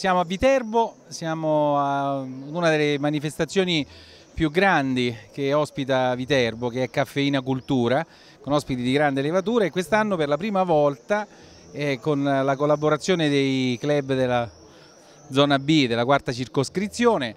Siamo a Viterbo, siamo a una delle manifestazioni più grandi che ospita Viterbo, che è Caffeina Cultura, con ospiti di grande levatura e quest'anno per la prima volta eh, con la collaborazione dei club della zona B, della quarta circoscrizione,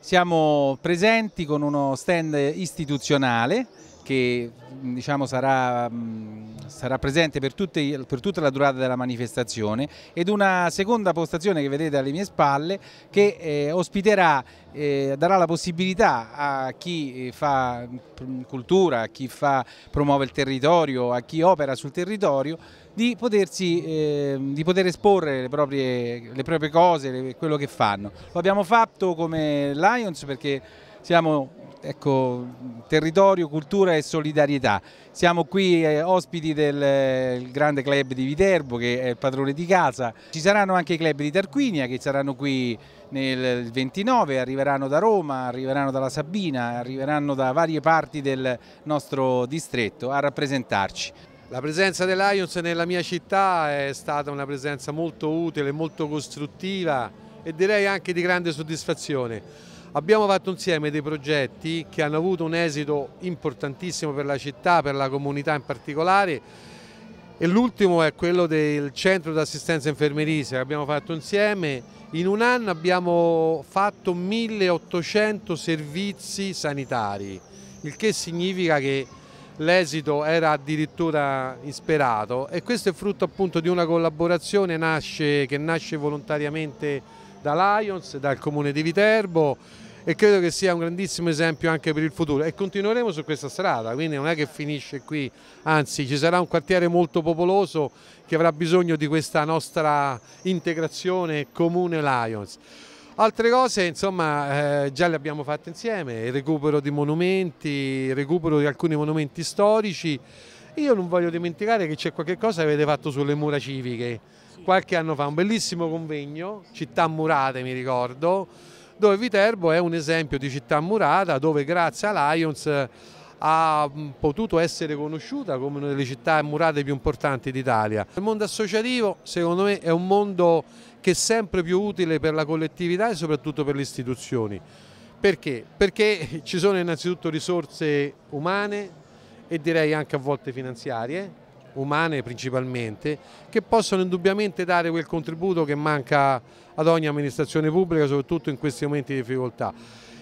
siamo presenti con uno stand istituzionale che diciamo, sarà, mm, sarà, presente per, tutte, per, tutta la durata della manifestazione ed una seconda postazione che vedete alle mie spalle che eh, ospiterà, eh, darà la possibilità a chi eh, fa mm, cultura, a chi fa, promuove il territorio, a chi opera sul territorio di, potersi, eh, di poter esporre le proprie, le proprie cose, le, quello che fanno. Lo abbiamo fatto come Lions perché siamo ecco, territorio, cultura e solidarietà. Siamo qui eh, ospiti del eh, grande club di Viterbo che è il padrone di casa, ci saranno anche i club di Tarquinia che saranno qui nel 29, arriveranno da Roma, arriveranno dalla Sabina, arriveranno da varie parti del nostro distretto a rappresentarci. La presenza dell'Ions nella mia città è stata una presenza molto utile, molto costruttiva e direi anche di grande soddisfazione Abbiamo fatto insieme dei progetti che hanno avuto un esito importantissimo per la città, per la comunità in particolare e l'ultimo è quello del centro di assistenza infermeristica che abbiamo fatto insieme. In un anno abbiamo fatto 1800 servizi sanitari, il che significa che l'esito era addirittura insperato e questo è frutto appunto di una collaborazione nasce, che nasce volontariamente da Lions, dal comune di Viterbo e credo che sia un grandissimo esempio anche per il futuro e continueremo su questa strada, quindi non è che finisce qui, anzi ci sarà un quartiere molto popoloso che avrà bisogno di questa nostra integrazione comune Lions. Altre cose insomma eh, già le abbiamo fatte insieme, il recupero di monumenti, il recupero di alcuni monumenti storici, io non voglio dimenticare che c'è qualche cosa che avete fatto sulle mura civiche, qualche anno fa, un bellissimo convegno, città murate mi ricordo, dove Viterbo è un esempio di città murata dove grazie a Lions eh, ha mm, potuto essere conosciuta come una delle città murate più importanti d'Italia. Il mondo associativo secondo me è un mondo che è sempre più utile per la collettività e soprattutto per le istituzioni. Perché? Perché ci sono innanzitutto risorse umane, e direi anche a volte finanziarie, umane principalmente, che possono indubbiamente dare quel contributo che manca ad ogni amministrazione pubblica, soprattutto in questi momenti di difficoltà.